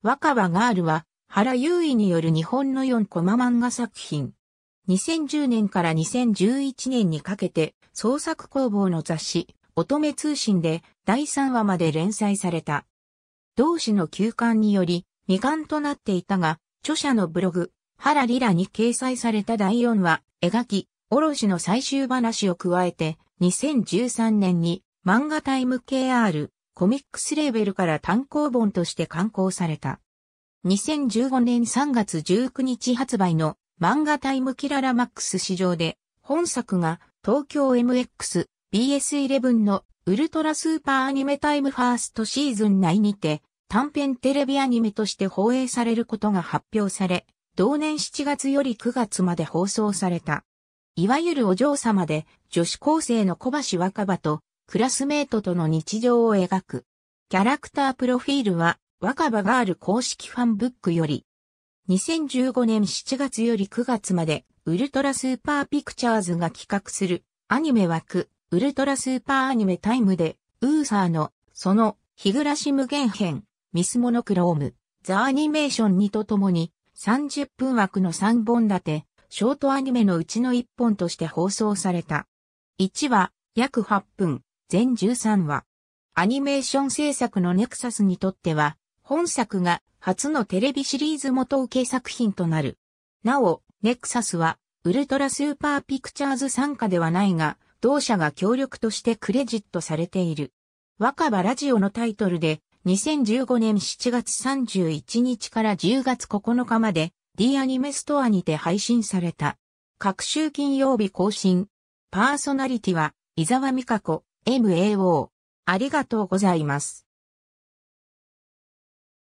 若葉ガールは原優衣による日本の4コマ漫画作品。2010年から2011年にかけて創作工房の雑誌乙女通信で第3話まで連載された。同誌の休刊により未刊となっていたが、著者のブログ、原リラに掲載された第4話、描き、卸の最終話を加えて、2013年に漫画タイム KR コミックスレーベルから単行本として刊行された。2015年3月19日発売の漫画タイムキララマックス市場で本作が東京 MX BS11 のウルトラスーパーアニメタイムファーストシーズン内にて短編テレビアニメとして放映されることが発表され、同年7月より9月まで放送された。いわゆるお嬢様で女子高生の小橋若葉とクラスメートとの日常を描く。キャラクタープロフィールは若葉ガール公式ファンブックより、2015年7月より9月まで、ウルトラスーパーピクチャーズが企画するアニメ枠、ウルトラスーパーアニメタイムで、ウーサーの、その、日暮らし無限編、ミスモノクローム、ザアニメーション2とともに、30分枠の3本立て、ショートアニメのうちの1本として放送された。1話、約8分、全13話。アニメーション制作のネクサスにとっては、本作が初のテレビシリーズ元受け作品となる。なお、ネクサスは、ウルトラスーパーピクチャーズ参加ではないが、同社が協力としてクレジットされている。若葉ラジオのタイトルで、2015年7月31日から10月9日まで D アニメストアにて配信された。各週金曜日更新。パーソナリティは、伊沢美香子、MAO。ありがとうございます。